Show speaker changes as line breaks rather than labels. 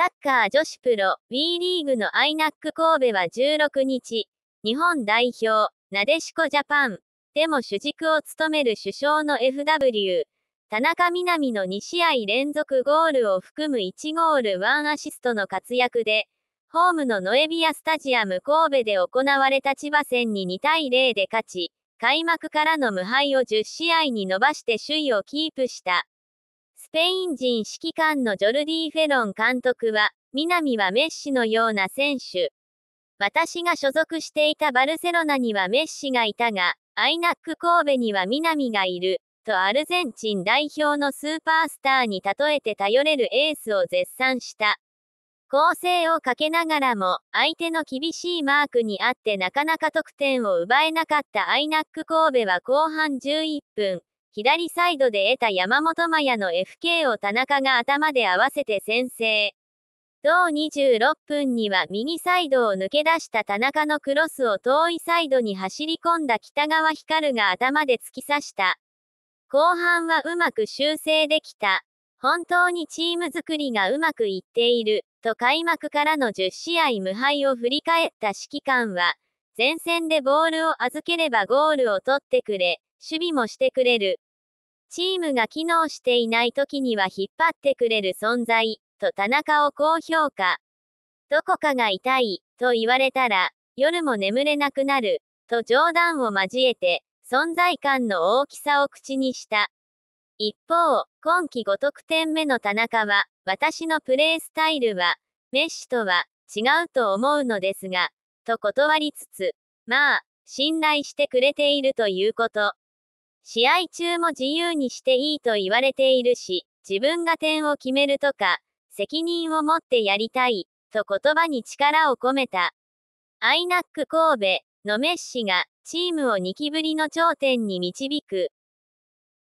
サッカー女子プロ WE リーグのアイナック神戸は16日、日本代表、なでしこジャパン、でも主軸を務める主将の FW、田中みな実の2試合連続ゴールを含む1ゴール1アシストの活躍で、ホームのノエビアスタジアム神戸で行われた千葉戦に2対0で勝ち、開幕からの無敗を10試合に伸ばして首位をキープした。スペイン人指揮官のジョルディ・フェロン監督は、南はメッシのような選手。私が所属していたバルセロナにはメッシがいたが、アイナック神戸には南がいる、とアルゼンチン代表のスーパースターに例えて頼れるエースを絶賛した。攻勢をかけながらも、相手の厳しいマークにあってなかなか得点を奪えなかったアイナック神戸は後半11分、左サイドで得た山本麻也の FK を田中が頭で合わせて先制。同26分には右サイドを抜け出した田中のクロスを遠いサイドに走り込んだ北川光が頭で突き刺した。後半はうまく修正できた。本当にチーム作りがうまくいっている、と開幕からの10試合無敗を振り返った指揮官は、前線でボールを預ければゴールを取ってくれ、守備もしてくれる。チームが機能していない時には引っ張ってくれる存在、と田中を高評価。どこかが痛い、と言われたら、夜も眠れなくなる、と冗談を交えて、存在感の大きさを口にした。一方、今季5得点目の田中は、私のプレースタイルは、メッシとは違うと思うのですが、と断りつつ、まあ、信頼してくれているということ。試合中も自由にしていいと言われているし、自分が点を決めるとか、責任を持ってやりたい、と言葉に力を込めた。アイナック神戸のメッシが、チームを2期ぶりの頂点に導く。